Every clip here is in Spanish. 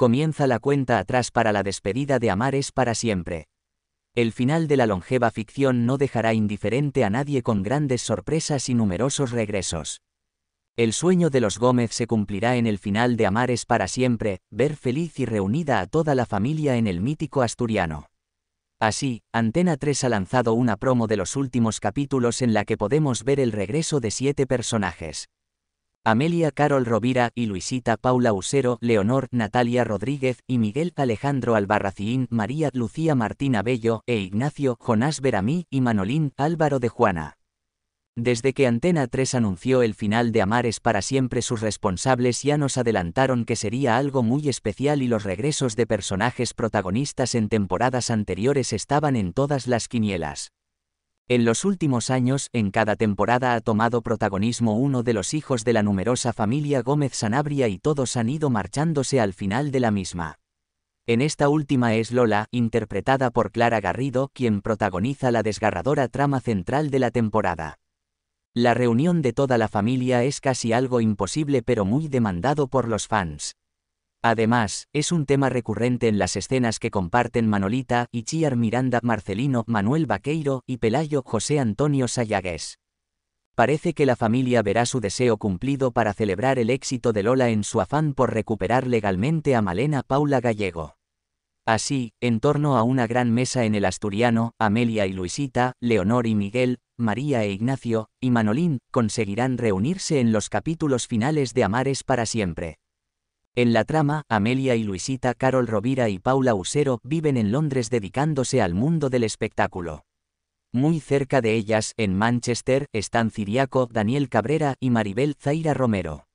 comienza la cuenta atrás para la despedida de Amares para siempre. El final de la longeva ficción no dejará indiferente a nadie con grandes sorpresas y numerosos regresos. El sueño de los Gómez se cumplirá en el final de Amares para siempre, ver feliz y reunida a toda la familia en el mítico asturiano. Así, Antena 3 ha lanzado una promo de los últimos capítulos en la que podemos ver el regreso de siete personajes. Amelia Carol Rovira y Luisita Paula Usero, Leonor Natalia Rodríguez y Miguel Alejandro Albarracín, María Lucía Martín Abello e Ignacio Jonás Beramí y Manolín Álvaro de Juana. Desde que Antena 3 anunció el final de Amares para siempre sus responsables ya nos adelantaron que sería algo muy especial y los regresos de personajes protagonistas en temporadas anteriores estaban en todas las quinielas. En los últimos años, en cada temporada ha tomado protagonismo uno de los hijos de la numerosa familia Gómez Sanabria y todos han ido marchándose al final de la misma. En esta última es Lola, interpretada por Clara Garrido, quien protagoniza la desgarradora trama central de la temporada. La reunión de toda la familia es casi algo imposible pero muy demandado por los fans. Además, es un tema recurrente en las escenas que comparten Manolita, Ichiar Miranda, Marcelino, Manuel Vaqueiro y Pelayo José Antonio Sayagues. Parece que la familia verá su deseo cumplido para celebrar el éxito de Lola en su afán por recuperar legalmente a Malena Paula Gallego. Así, en torno a una gran mesa en el Asturiano, Amelia y Luisita, Leonor y Miguel, María e Ignacio, y Manolín, conseguirán reunirse en los capítulos finales de Amares para siempre. En la trama, Amelia y Luisita Carol Rovira y Paula Usero viven en Londres dedicándose al mundo del espectáculo. Muy cerca de ellas, en Manchester, están Ciriaco, Daniel Cabrera y Maribel Zaira Romero.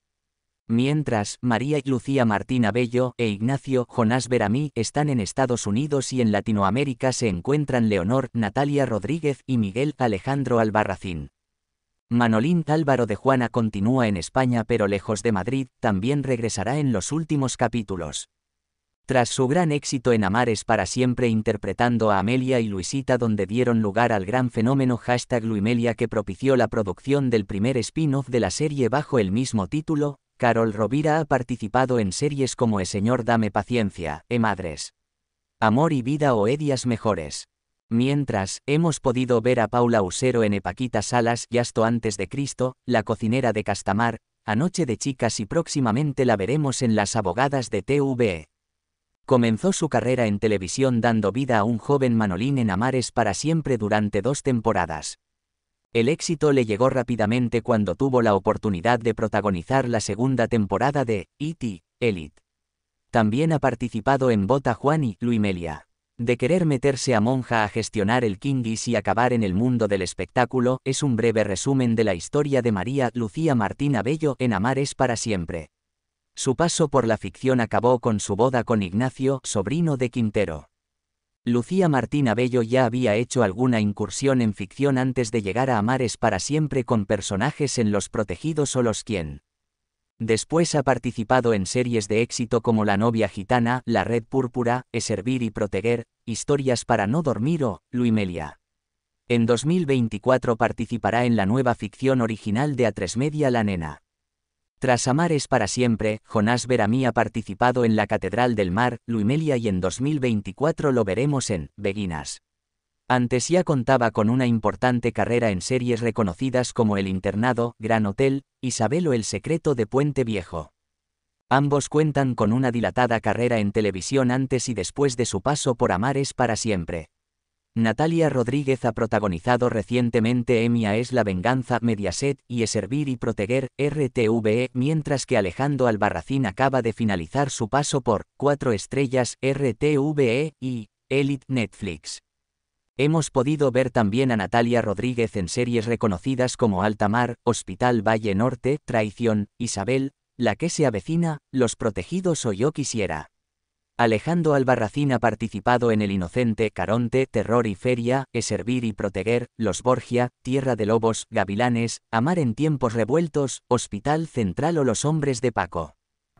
Mientras, María y Lucía Martín Abello e Ignacio Jonás Beramí están en Estados Unidos y en Latinoamérica se encuentran Leonor, Natalia Rodríguez y Miguel Alejandro Albarracín. Manolín Tálvaro de Juana continúa en España pero lejos de Madrid, también regresará en los últimos capítulos. Tras su gran éxito en Amares para siempre interpretando a Amelia y Luisita donde dieron lugar al gran fenómeno hashtag Luimelia que propició la producción del primer spin-off de la serie bajo el mismo título, Carol Rovira ha participado en series como El Señor Dame Paciencia, E Madres. Amor y Vida o Edias Mejores. Mientras, hemos podido ver a Paula Usero en Epaquita Salas y Asto antes de Cristo, la cocinera de Castamar, anoche de chicas y próximamente la veremos en Las Abogadas de TV. Comenzó su carrera en televisión dando vida a un joven Manolín en Amares para siempre durante dos temporadas. El éxito le llegó rápidamente cuando tuvo la oportunidad de protagonizar la segunda temporada de E.T. Elite. También ha participado en Bota Juan y Luimelia. De querer meterse a monja a gestionar el Kingis y acabar en el mundo del espectáculo, es un breve resumen de la historia de María Lucía Martín Bello en Amares para siempre. Su paso por la ficción acabó con su boda con Ignacio, sobrino de Quintero. Lucía Martín Abello ya había hecho alguna incursión en ficción antes de llegar a Amares para siempre con personajes en Los Protegidos o Los Quién. Después ha participado en series de éxito como La novia gitana, La red púrpura, Es servir y proteger, Historias para no dormir o Luimelia. En 2024 participará en la nueva ficción original de a tres Media La Nena. Tras Amar es para siempre, Jonás Beramí ha participado en La Catedral del Mar, Luimelia y en 2024 lo veremos en Beguinas. Antes ya contaba con una importante carrera en series reconocidas como El Internado, Gran Hotel, Isabel o El Secreto de Puente Viejo. Ambos cuentan con una dilatada carrera en televisión antes y después de su paso por Amares para siempre. Natalia Rodríguez ha protagonizado recientemente Emia es la venganza, Mediaset y Es servir y proteger, RTVE, mientras que Alejandro Albarracín acaba de finalizar su paso por Cuatro estrellas, RTVE y Elite Netflix. Hemos podido ver también a Natalia Rodríguez en series reconocidas como Altamar, Hospital Valle Norte, Traición, Isabel, La que se avecina, Los Protegidos o Yo Quisiera. Alejandro Albarracín ha participado en El Inocente, Caronte, Terror y Feria, Es Servir y Proteger, Los Borgia, Tierra de Lobos, Gavilanes, Amar en Tiempos Revueltos, Hospital Central o Los Hombres de Paco.